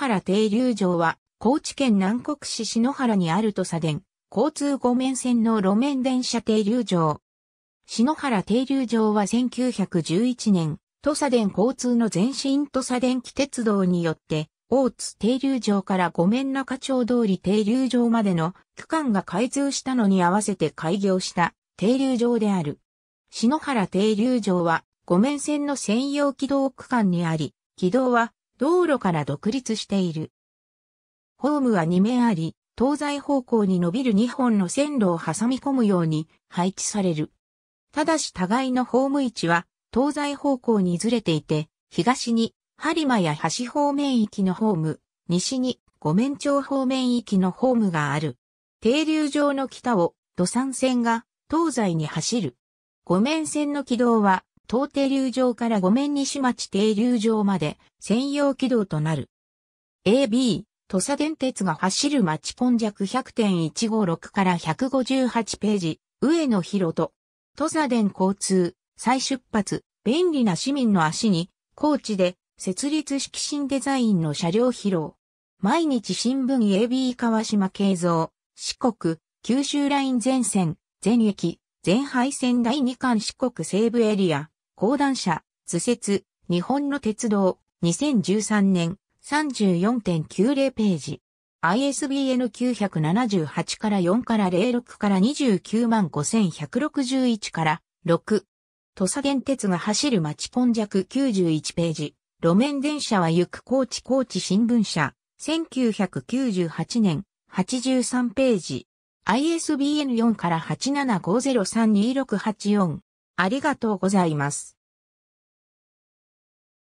原停留場は、高知県南国市篠原にあるとさ電、交通5面線の路面電車停留場。篠原停留場は1911年、土佐電交通の前身土佐電気鉄道によって、大津停留場から五面中町通り停留場までの区間が開通したのに合わせて開業した停留場である。篠原停留場は五面線の専用軌道区間にあり、軌道は道路から独立している。ホームは2面あり、東西方向に伸びる2本の線路を挟み込むように配置される。ただし互いのホーム位置は東西方向にずれていて、東に播磨や橋方面域のホーム、西に五面町方面域のホームがある。停留場の北を土山線が東西に走る。五面線の軌道は東停留場から五面西町停留場まで専用軌道となる。AB、土佐電鉄が走る町今弱100.156から158ページ、上野広と、土佐電交通、再出発、便利な市民の足に、高知で、設立式新デザインの車両披露。毎日新聞 AB 川島慶三、四国、九州ライン全線、全駅、全廃線第2巻四国西部エリア、講談社、図説、日本の鉄道、2013年、34.90ページ。ISBN 978から4から06から29万5161から6。土佐電鉄が走る町ポン弱91ページ。路面電車は行く高知高知新聞社。1998年83ページ。ISBN4 から875032684。ありがとうございます。